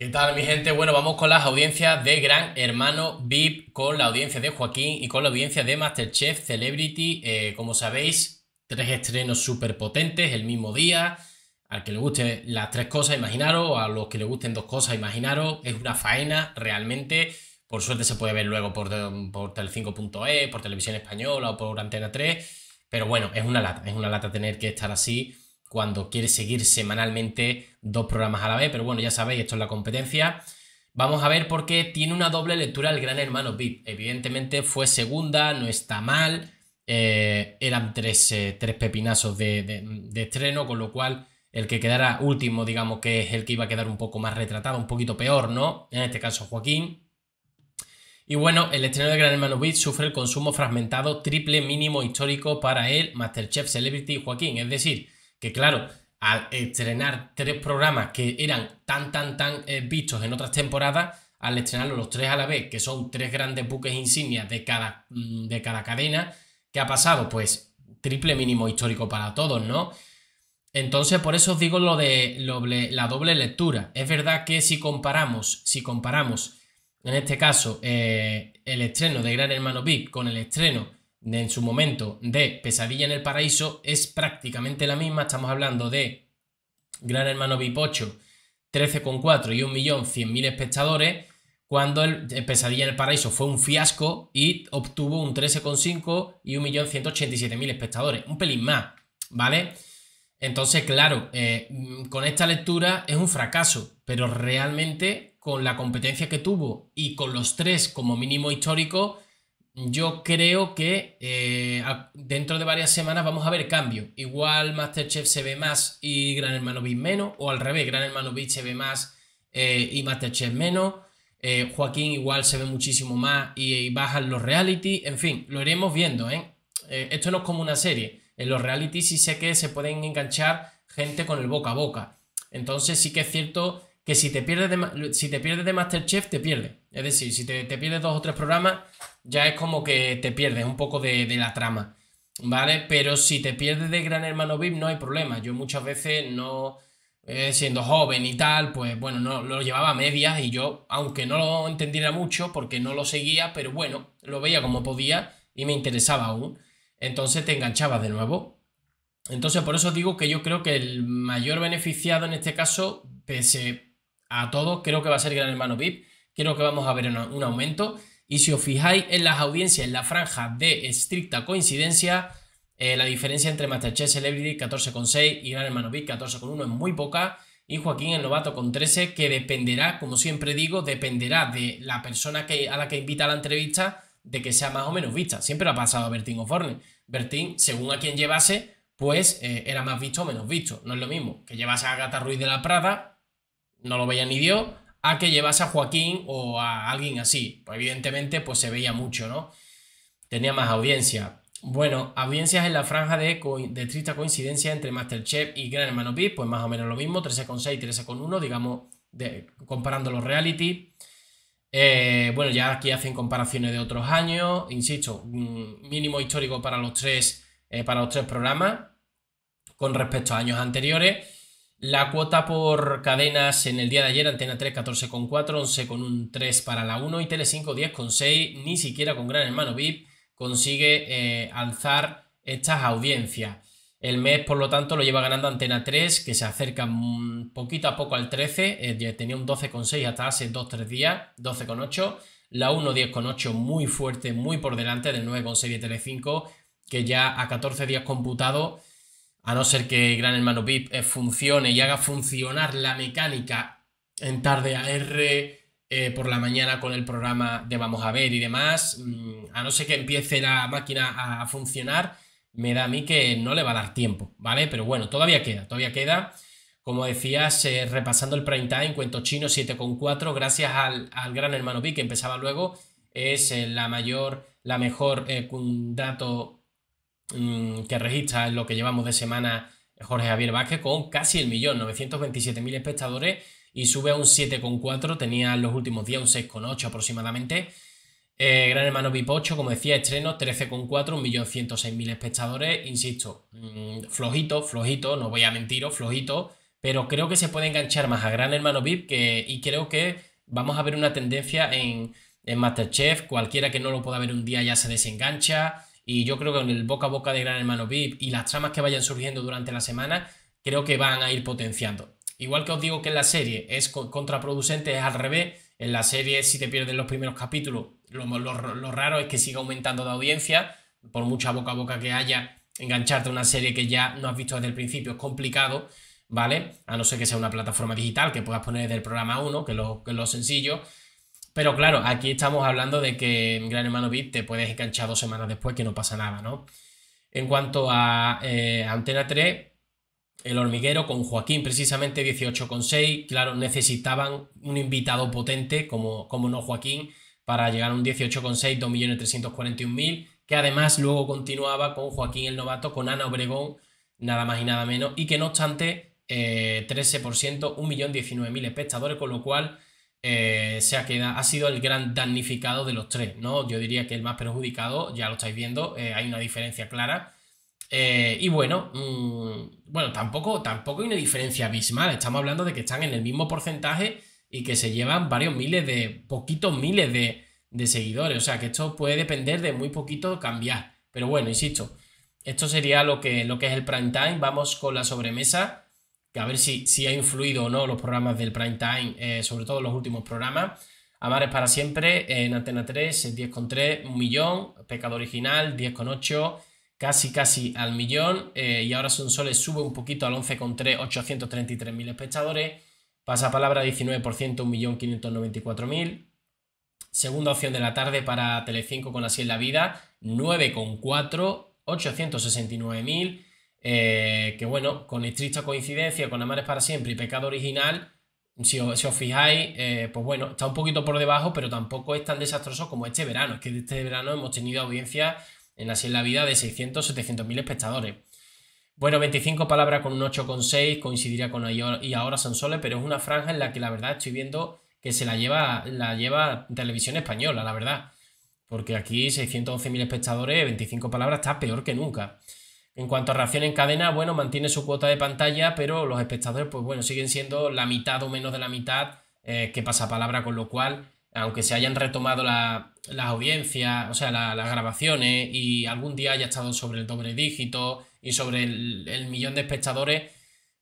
¿Qué tal mi gente? Bueno, vamos con las audiencias de Gran Hermano VIP, con la audiencia de Joaquín y con la audiencia de Masterchef Celebrity. Eh, como sabéis, tres estrenos súper potentes el mismo día. Al que le gusten las tres cosas, imaginaros. A los que le gusten dos cosas, imaginaros. Es una faena realmente. Por suerte se puede ver luego por, por Telecinco.es, por Televisión Española o por Antena 3. Pero bueno, es una lata. Es una lata tener que estar así cuando quiere seguir semanalmente dos programas a la vez, pero bueno, ya sabéis, esto es la competencia. Vamos a ver por qué tiene una doble lectura el Gran Hermano Beat, Evidentemente fue segunda, no está mal. Eh, eran tres, eh, pepinazos de, estreno, con lo cual el que quedara último, digamos que es el que iba a quedar un poco más retratado, un poquito peor, ¿no? En este caso, Joaquín. Y bueno, el estreno del Gran Hermano Beat sufre el consumo fragmentado triple mínimo histórico para el Masterchef Celebrity Joaquín. Es decir, que claro, al estrenar tres programas que eran tan, tan, tan eh, vistos en otras temporadas, al estrenarlos los tres a la vez, que son tres grandes buques insignias de cada, mm, de cada cadena, ¿qué ha pasado? Pues triple mínimo histórico para todos, ¿no? Entonces, por eso os digo lo de la doble lectura. Es verdad que si comparamos, si comparamos, en este caso, eh, el estreno de Gran Hermano VIP con el estreno en su momento de Pesadilla en el Paraíso es prácticamente la misma. Estamos hablando de Gran Hermano Bipocho, 13,4 y 1.100.000 espectadores, cuando el eh, Pesadilla en el Paraíso fue un fiasco y obtuvo un 13,5 y 1.187.000 espectadores. Un pelín más, ¿vale? Entonces, claro, eh, mm, con esta lectura es un fracaso, pero realmente con la competencia que tuvo y con los tres como mínimo histórico, yo creo que eh, dentro de varias semanas vamos a ver cambios. Igual Masterchef se ve más y Gran Hermano Beat menos, o al revés, Gran Hermano Beat se ve más eh, y Masterchef menos. Eh, Joaquín igual se ve muchísimo más y, bajan los reality. En fin, lo iremos viendo. esto no es como una serie. En los reality sí sé que se pueden enganchar gente con el boca a boca. Entonces sí que es cierto que si te pierdes si te pierdes de Masterchef, te pierdes. Es decir, si te, pierdes dos o tres programas, ya es como que te pierdes un poco de, la trama, ¿vale? Pero si te pierdes de Gran Hermano VIP, no hay problema. Yo muchas veces no... Eh, siendo joven y tal, pues bueno, no, lo llevaba a medias y yo, aunque no lo entendiera mucho porque no lo seguía, pero bueno, lo veía como podía y me interesaba aún. Entonces te enganchabas de nuevo. Entonces por eso digo que yo creo que el mayor beneficiado en este caso, pese a todo, creo que va a ser Gran Hermano VIP, creo que vamos a ver un aumento. Y si os fijáis en las audiencias, en la franja de estricta coincidencia, eh, la diferencia entre Masterchef Celebrity 14,6 y Gran Hermano Big 14,1 es muy poca. Y Joaquín el Novato con 13, que dependerá, como siempre digo, dependerá de la persona que, a la que invita a la entrevista, de que sea más o menos vista. Siempre lo ha pasado a Bertín O'Forne. Bertín, según a quien llevase, pues eh, era más visto o menos visto. No es lo mismo que llevase a Gata Ruiz de la Prada, no lo veía ni Dios, a que llevase a Joaquín o a alguien así. evidentemente, pues se veía mucho, ¿no? Tenía más audiencia. Bueno, audiencias en la franja de, de triste coincidencia entre Masterchef y Gran Hermano VIP, pues más o menos lo mismo, 13,6, 13,1, digamos, de, comparando los reality. Eh, bueno, ya aquí hacen comparaciones de otros años, insisto, mínimo histórico para los tres, eh, para los tres programas con respecto a años anteriores. La cuota por cadenas en el día de ayer, Antena 3 14,4, 11 3 para la 1 y Tele5 10,6, ni siquiera con Gran Hermano VIP consigue eh, alzar estas audiencias. El mes, por lo tanto, lo lleva ganando Antena 3, que se acerca mm, poquito a poco al 13, tenía un 12,6 hasta hace 2-3 días, 12,8, la 1 10,8 muy fuerte, muy por delante del 9,6 y Tele5, que ya a 14 días computado a no ser que Gran Hermano VIP eh, funcione y haga funcionar la mecánica en tarde AR, eh, por la mañana con el programa de Vamos a ver y demás, mm, a no ser que empiece la máquina a funcionar, me da a mí que no le va a dar tiempo, ¿vale? Pero bueno, todavía queda, todavía queda. Como decías, eh, repasando el prime time, cuento chino 7,4, gracias al, gran hermano VIP que empezaba luego, es la mayor, la mejor dato Mm, que registra lo que llevamos de semana Jorge Javier Vázquez con casi el millón, 927.000 espectadores y sube a un 7,4, tenía en los últimos días un 6,8 aproximadamente. Eh, Gran Hermano VIP 8, como decía, estreno 13,4, 1.106.000 espectadores, insisto, mm, flojito, flojito, no voy a mentiros, flojito, pero creo que se puede enganchar más a Gran Hermano VIP que, y creo que vamos a ver una tendencia en, en Masterchef, cualquiera que no lo pueda ver un día ya se desengancha, y yo creo que con el boca a boca de Gran Hermano VIP y las tramas que vayan surgiendo durante la semana, creo que van a ir potenciando. Igual que os digo que en la serie es contraproducente, es al revés. En la serie, si te pierdes los primeros capítulos, lo, raro es que siga aumentando de audiencia. Por mucha boca a boca que haya, engancharte a una serie que ya no has visto desde el principio es complicado, ¿vale? A no ser que sea una plataforma digital que puedas poner desde el programa 1, que lo, que es lo sencillo. Pero claro, aquí estamos hablando de que Gran Hermano VIP te puedes enganchar dos semanas después que no pasa nada, ¿no? En cuanto a eh, Antena 3, el hormiguero con Joaquín precisamente 18,6, claro, necesitaban un invitado potente como, como no Joaquín para llegar a un 18,6, 2.341.000, que además luego continuaba con Joaquín el Novato, con Ana Obregón, nada más y nada menos, y que no obstante, 13%, eh, 1.019.000 espectadores, con lo cual eh, se ha, ha sido el gran damnificado de los tres, ¿no? Yo diría que el más perjudicado, ya lo estáis viendo, eh, hay una diferencia clara. Eh, y bueno, mm, bueno, tampoco, tampoco hay una diferencia abismal, estamos hablando de que están en el mismo porcentaje y que se llevan varios miles de, poquitos miles de, seguidores, o sea que esto puede depender de muy poquito cambiar. Pero bueno, insisto, esto sería lo que, lo que es el prime time, vamos con la sobremesa que a ver si, si ha influido o no los programas del prime time, eh, sobre todo los últimos programas. Amares para siempre eh, en Antena 3, 10,3, eh, un millón, Pecado Original, 10,8, casi casi al millón, y ahora Son Soles sube un poquito al 11,3, 833.000 espectadores, pasa palabra 19%, 1.594.000, segunda opción de la tarde para Telecinco con Así en la vida, 9,4, 869.000, eh, que bueno, con estricta coincidencia, con Amares para siempre y Pecado Original, si os, fijáis, eh, pues bueno, está un poquito por debajo, pero tampoco es tan desastroso como este verano. Es que este verano hemos tenido audiencia en Así la Vida de 600, 700 mil espectadores. Bueno, 25 palabras con un 8,6 coincidiría con y ahora son soles, pero es una franja en la que la verdad estoy viendo que se la lleva, la lleva televisión española, la verdad. Porque aquí mil espectadores, 25 palabras está peor que nunca. En cuanto a reacción en cadena, bueno, mantiene su cuota de pantalla, pero los espectadores, pues bueno, siguen siendo la mitad o menos de la mitad eh, que pasa palabra, con lo cual, aunque se hayan retomado la, las audiencias, o sea, las grabaciones y algún día haya estado sobre el doble dígito y sobre el, millón de espectadores,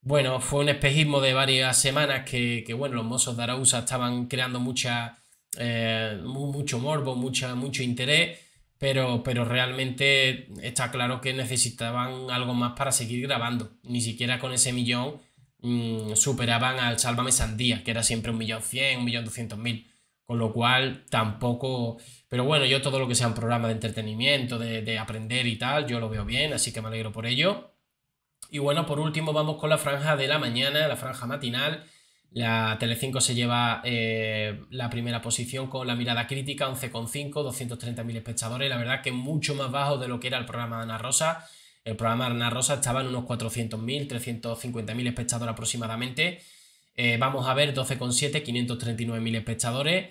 bueno, fue un espejismo de varias semanas que, bueno, los mozos de Araúsa estaban creando mucha, eh, mucho morbo, mucha, mucho interés pero, pero realmente está claro que necesitaban algo más para seguir grabando. Ni siquiera con ese millón mm, superaban al Sálvame Sandía, que era siempre un millón cien, un millón doscientos mil. Con lo cual tampoco... Pero bueno, yo todo lo que sea un programa de entretenimiento, de, de aprender y tal, yo lo veo bien, así que me alegro por ello. Y bueno, por último vamos con la franja de la mañana, la franja matinal la Telecinco se lleva eh, la primera posición con la mirada crítica, 11,5, 230.000 espectadores, la verdad que mucho más bajo de lo que era el programa de Ana Rosa. El programa de Ana Rosa estaba en unos 400.000, 350.000 espectadores aproximadamente. Eh, vamos a ver 12,7, 539.000 espectadores.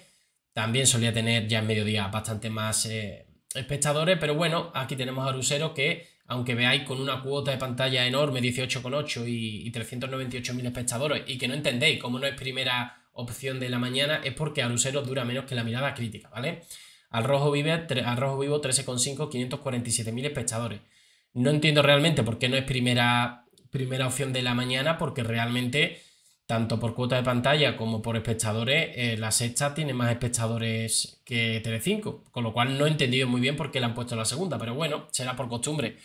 También solía tener ya en mediodía bastante más eh, espectadores, pero bueno, aquí tenemos a Rusero que aunque veáis con una cuota de pantalla enorme, 18,8 y, y 398.000 espectadores, y que no entendéis cómo no es primera opción de la mañana, es porque a luceros dura menos que la mirada crítica, ¿vale? Al rojo, vive, al rojo vivo 13,5, 547.000 espectadores. No entiendo realmente por qué no es primera, primera opción de la mañana, porque realmente tanto por cuota de pantalla como por espectadores, eh, la sexta tiene más espectadores que Telecinco, con lo cual no he entendido muy bien por qué le han puesto la segunda, pero bueno, será por costumbre.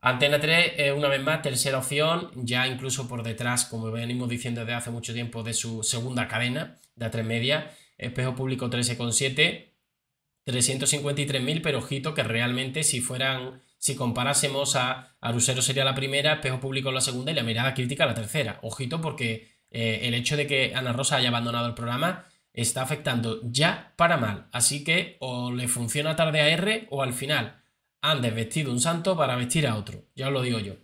Antena 3, una vez más, tercera opción, ya incluso por detrás, como venimos diciendo desde hace mucho tiempo, de su segunda cadena, de A3 Media, Espejo Público 13,7, 353.000, pero ojito que realmente si fueran, si comparásemos a Arusero sería la primera, Espejo Público la segunda y La Mirada Crítica la tercera. Ojito porque eh, el hecho de que Ana Rosa haya abandonado el programa está afectando ya para mal. Así que o le funciona tarde a R o al final han desvestido un santo para vestir a otro. Ya os lo digo yo.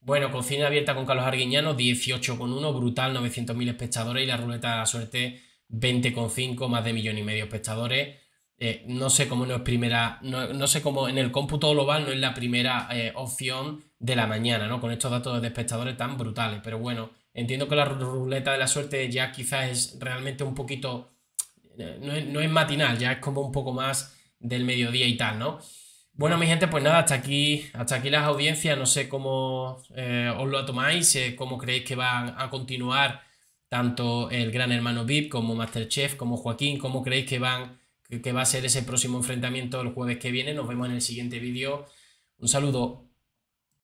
Bueno, cocina abierta con Carlos Arguiñano, 18,1, brutal, 900.000 espectadores y la ruleta de la suerte, 20,5, más de millón y medio espectadores. Eh, no sé cómo no es primera, no, sé cómo en el cómputo global no es la primera eh, opción de la mañana, ¿no? Con estos datos de espectadores tan brutales, pero bueno, Entiendo que la ruleta de la suerte ya quizás es realmente un poquito, eh, no es, matinal, ya es como un poco más del mediodía y tal, ¿no? Bueno, mi gente, pues nada, hasta aquí, hasta aquí las audiencias. No sé cómo eh, os lo tomáis, eh, cómo creéis que van a continuar tanto el Gran Hermano VIP como Masterchef, como Joaquín, cómo creéis que van que va a ser ese próximo enfrentamiento el jueves que viene. Nos vemos en el siguiente vídeo. Un saludo.